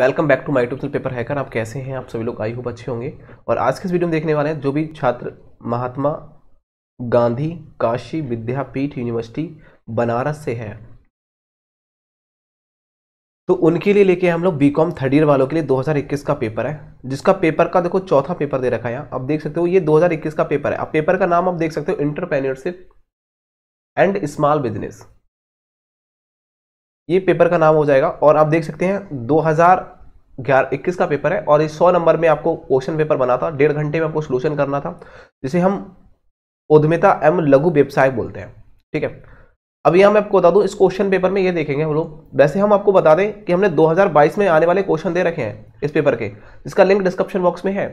welcome back to my YouTube paper hacker आप कैसे हैं आप सभी लोग आई हो अच्छे होंगे और आज के इस वीडियो में देखने वाले हैं जो भी छात्र महात्मा गांधी काशी विद्यापीठ यूनिवर्सिटी बनारस से हैं तो उनके लिए लेके हम लोग बी कॉम थर्ड ईयर वालों के लिए 2021 का पेपर है जिसका पेपर का देखो चौथा पेपर दे रखा है आप देख सकते हो ये 2021 का पेपर है अब पेपर का नाम आप देख सकते हो इंटरप्रेन्योरशिप एंड स्मॉल बिजनेस ये पेपर का नाम हो जाएगा और आप देख सकते हैं दो ग्यारह इक्कीस का पेपर है और इस सौ नंबर में आपको क्वेश्चन पेपर बना था डेढ़ घंटे में आपको सोल्यूशन करना था जिसे हम उद्यमिता एम लघु व्यवसाय बोलते हैं ठीक है अब यहाँ मैं आपको बता दूं इस क्वेश्चन पेपर में ये देखेंगे हम लोग वैसे हम आपको बता दें कि हमने 2022 में आने वाले क्वेश्चन दे रखे हैं इस पेपर के जिसका लिंक डिस्क्रिप्शन बॉक्स में है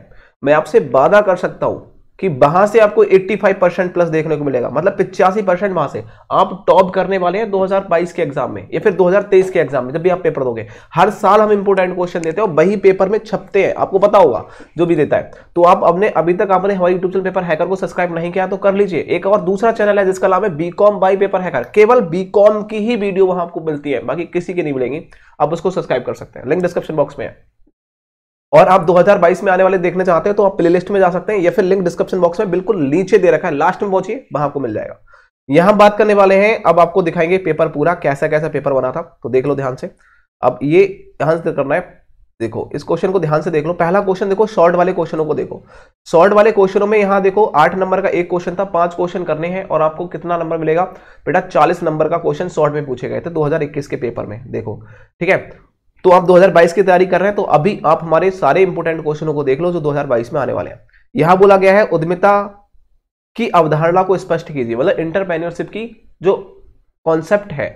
मैं आपसे वादा कर सकता हूँ कि वहां से आपको 85 परसेंट प्लस देखने को मिलेगा मतलब पिचासी परसेंट वहां से आप टॉप करने वाले हैं 2022 के एग्जाम में या फिर 2023 के एग्जाम में जब भी आप पेपर दोगे हर साल हम इंपोर्टेंट क्वेश्चन देते हैं और वही पेपर में छपते हैं आपको पता होगा जो भी देता है तो आप अपने अभी तक आपने हमारे यूट्यूब चैनल पेपर हैकर को सब्सक्राइब नहीं किया तो कर लीजिए एक और दूसरा चैनल है जिसका नाम है B com by paper hacker केवल बी कॉम की ही वीडियो वहां आपको मिलती है बाकी किसी की नहीं मिलेंगी आप उसको सब्सक्राइब कर सकते हैं लिंक डिस्क्रिप्शन बॉक्स में है और आप 2022 में आने वाले देखने चाहते हैं तो आप प्लेलिस्ट में जा सकते हैं या फिर लिंक डिस्क्रिप्शन बॉक्स में बिल्कुल नीचे दे रखा है लास्ट में पहुंचिए वहां आपको मिल जाएगा यहां बात करने वाले हैं अब आपको दिखाएंगे पेपर पूरा कैसा कैसा पेपर बना था तो देख लो ध्यान से अब ये ध्यान से करना है देखो इस क्वेश्चन को ध्यान से देख लो पहला क्वेश्चन देखो शॉर्ट वाले क्वेश्चनों को देखो शॉर्ट वाले क्वेश्चनों में यहाँ देखो आठ नंबर का एक क्वेश्चन था पांच क्वेश्चन करने हैं और आपको कितना नंबर मिलेगा बेटा चालीस नंबर का क्वेश्चन शॉर्ट में पूछे गए थे 2021 के पेपर में देखो ठीक है तो आप 2022 की तैयारी कर रहे हैं तो अभी आप हमारे सारे इंपोर्टेंट क्वेश्चनों को देख लो जो 2022 में आने वाले हैं यहां बोला गया है उद्यमिता की अवधारणा को स्पष्ट कीजिए मतलब इंटरप्रेन्योरशिप की जो कॉन्सेप्ट है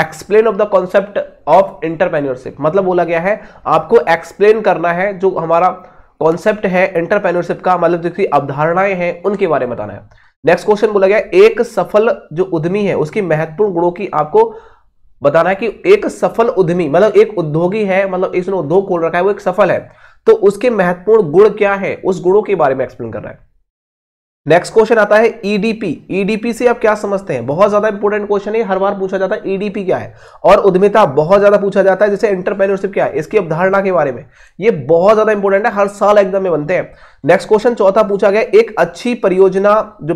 explain of the concept of entrepreneurship मतलब बोला गया है आपको एक्सप्लेन करना है जो हमारा कॉन्सेप्ट है इंटरप्रेन्योरशिप का मतलब जितनी अवधारणाएं हैं उनके बारे में बताना है नेक्स्ट क्वेश्चन बोला गया एक सफल जो उद्यमी है उसकी महत्वपूर्ण गुणों की आपको बताना है कि एक सफल उद्यमी मतलब एक उद्योगी है मतलब इसने उद्योग खोल रखा है वो एक सफल है तो उसके महत्वपूर्ण गुण क्या है उस गुणों के बारे में एक्सप्लेन कर रहा है नेक्स्ट क्वेश्चन आता है ईडीपी e ईडीपी e से आप क्या समझते हैं बहुत ज्यादा इंपॉर्टेंट क्वेश्चन है हर बार पूछा जाता है ईडीपी e क्या है और उद्यमिता बहुत ज्यादा पूछा जाता है जैसे एंटरप्रेन्योरशिप क्या है इसकी अवधारणा के बारे में ये बहुत ज्यादा इंपॉर्टेंट है हर साल एग्जाम में बनते हैं नेक्स्ट क्वेश्चन चौथा पूछा गया एक अच्छी परियोजना जो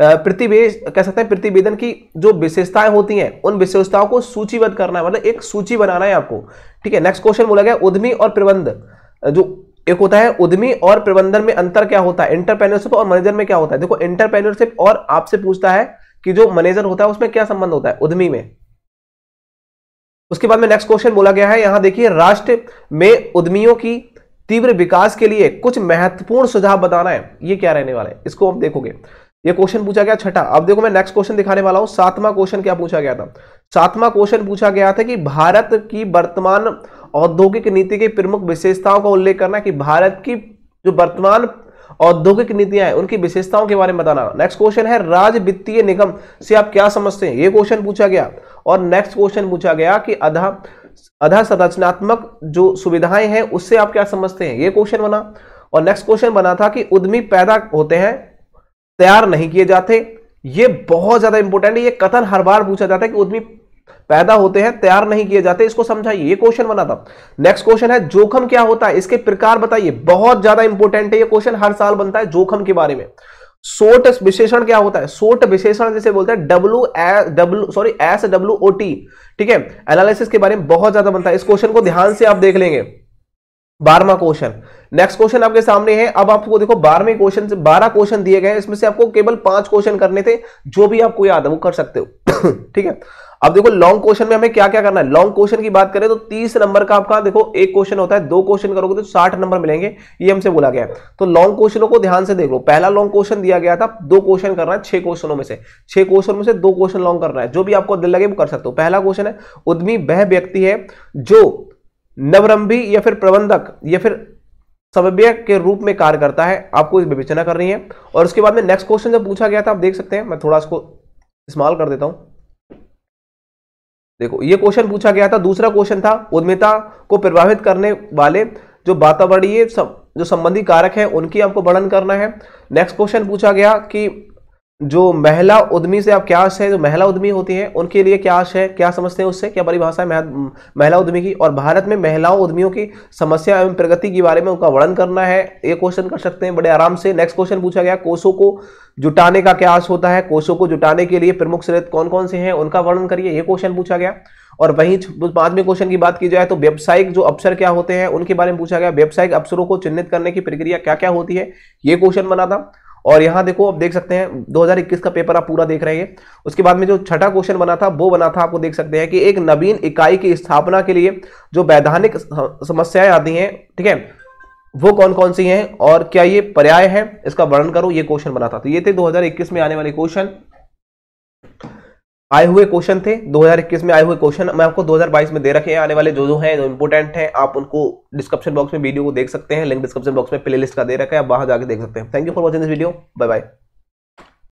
प्रतिवेश कह सकते हैं प्रतिवेदन की जो विशेषताएं होती हैं उन विशेषताओं को सूचीबद्ध करना है मतलब एक सूची बनाना है आपको ठीक है नेक्स्ट क्वेश्चन बोला गया उद्यमी और प्रबंध जो एक होता है उद्यमी और प्रबंधन में अंतर क्या होता है इंटरप्रेन्योरशिप और मैनेजर में क्या होता है देखो इंटरप्रेन्योरशिप और आपसे पूछता है कि जो मैनेजर होता है उसमें क्या संबंध होता है उद्यमी में उसके बाद में नेक्स्ट क्वेश्चन बोला गया है यहां देखिए राष्ट्र में उद्यमियों की तीव्र विकास के लिए कुछ महत्वपूर्ण सुझाव बताना है ये क्या रहने वाला है इसको आप देखोगे ये क्वेश्चन पूछा गया छठा अब देखो मैं नेक्स्ट क्वेश्चन दिखाने वाला हूं सातवां क्वेश्चन क्या पूछा गया था सातवां क्वेश्चन पूछा गया था कि भारत की वर्तमान औद्योगिक नीति की प्रमुख विशेषताओं का उल्लेख करना कि भारत की जो वर्तमान औद्योगिक नीतियां हैं उनकी विशेषताओं के बारे में बताना नेक्स्ट क्वेश्चन है राज्य वित्तीय निगम से आप क्या समझते हैं ये क्वेश्चन पूछा गया और नेक्स्ट क्वेश्चन पूछा गया कि अधा अधा संरचनात्मक जो सुविधाएं हैं उससे आप क्या समझते हैं ये क्वेश्चन बना और नेक्स्ट क्वेश्चन बना था कि उद्यमी पैदा होते हैं तैयार नहीं किए जाते ये बहुत ज्यादा इंपॉर्टेंट है ये कथन हर बार पूछा जाता है कि उद्यमी पैदा होते हैं तैयार नहीं किए जाते इसको समझाइए ये क्वेश्चन बना था नेक्स्ट क्वेश्चन है जोखम क्या होता है इसके प्रकार बताइए बहुत ज्यादा इंपॉर्टेंट है ये क्वेश्चन हर साल बनता है जोखम के बारे में सोट विशेषण क्या होता है सोट विशेषण जिसे बोलते हैं W W sorry S W O T ठीक है एनालिसिस के बारे में बहुत ज्यादा बनता है इस क्वेश्चन को ध्यान से आप देख लेंगे बारहवा क्वेश्चन नेक्स्ट क्वेश्चन आपके सामने है अब आपको देखो बारहवें क्वेश्चन से बारह क्वेश्चन दिए गए हैं इसमें से आपको केवल पांच क्वेश्चन करने थे जो भी आपको याद है वो कर सकते हो ठीक है अब देखो लॉन्ग क्वेश्चन में हमें क्या क्या करना है लॉन्ग क्वेश्चन की बात करें तो तीस नंबर का आपका देखो एक क्वेश्चन होता है दो क्वेश्चन करोगे तो साठ नंबर मिलेंगे ये हमसे बोला गया तो लॉन्ग क्वेश्चनों को ध्यान से देख लो पहला लॉन्ग क्वेश्चन दिया गया था दो क्वेश्चन करना है छह क्वेश्चनों में से छह क्वेश्चन में से दो क्वेश्चन लॉन्ग करना है जो भी आपको दिल लगे वो कर सकते हो पहला क्वेश्चन है उद्यमी वह व्यक्ति है जो नवरंभी या फिर प्रबंधक या फिर समव्यय के रूप में कार्य करता है आपको इस विवेचना करनी है और उसके बाद में नेक्स्ट क्वेश्चन जब पूछा गया था आप देख सकते हैं मैं थोड़ा इसको इस्तेमाल कर देता हूं देखो ये क्वेश्चन पूछा गया था दूसरा क्वेश्चन था उद्यमिता को प्रभावित करने वाले जो वातावरणीय जो संबंधी कारक है उनकी आपको वर्णन करना है नेक्स्ट क्वेश्चन पूछा गया कि जो महिला उद्यमी से आप क्या आशय है जो महिला उद्यमी होती है उनके लिए क्या आशय है क्या समझते हैं उससे क्या परिभाषा है महिला उद्यमी की और भारत में महिलाओं उद्यमियों की समस्या एवं प्रगति के बारे में उनका वर्णन करना है ये क्वेश्चन कर सकते हैं बड़े आराम से नेक्स्ट क्वेश्चन पूछा गया कोषों को जुटाने का क्या आश होता है कोषों को जुटाने के लिए प्रमुख स्रोत कौन कौन से हैं उनका वर्णन करिए ये क्वेश्चन पूछा गया और वहीं पांचवें क्वेश्चन की बात की जाए तो व्यावसायिक जो अवसर क्या होते हैं उनके बारे में पूछा गया व्यावसायिक अवसरों को चिन्हित करने की प्रक्रिया क्या क्या होती है ये क्वेश्चन बना था और यहाँ देखो आप देख सकते हैं 2021 का पेपर आप पूरा देख रहे हैं उसके बाद में जो छठा क्वेश्चन बना था वो बना था आपको देख सकते हैं कि एक नवीन इकाई की स्थापना के लिए जो वैधानिक समस्याएं आती हैं ठीक है वो कौन कौन सी हैं और क्या ये पर्याय है इसका वर्णन करो ये क्वेश्चन बना था तो ये थे दो में आने वाले क्वेश्चन आए हुए क्वेश्चन थे 2021 में आए हुए क्वेश्चन मैं आपको 2022 में दे रखे हैं आने वाले जो जो हैं जो इंपॉर्टेंट हैं आप उनको डिस्क्रिप्शन बॉक्स में वीडियो को देख सकते हैं लिंक डिस्क्रिप्शन बॉक्स में प्लेलिस्ट का दे रखा है आप वहां जाके देख सकते हैं thank you for watching this video bye bye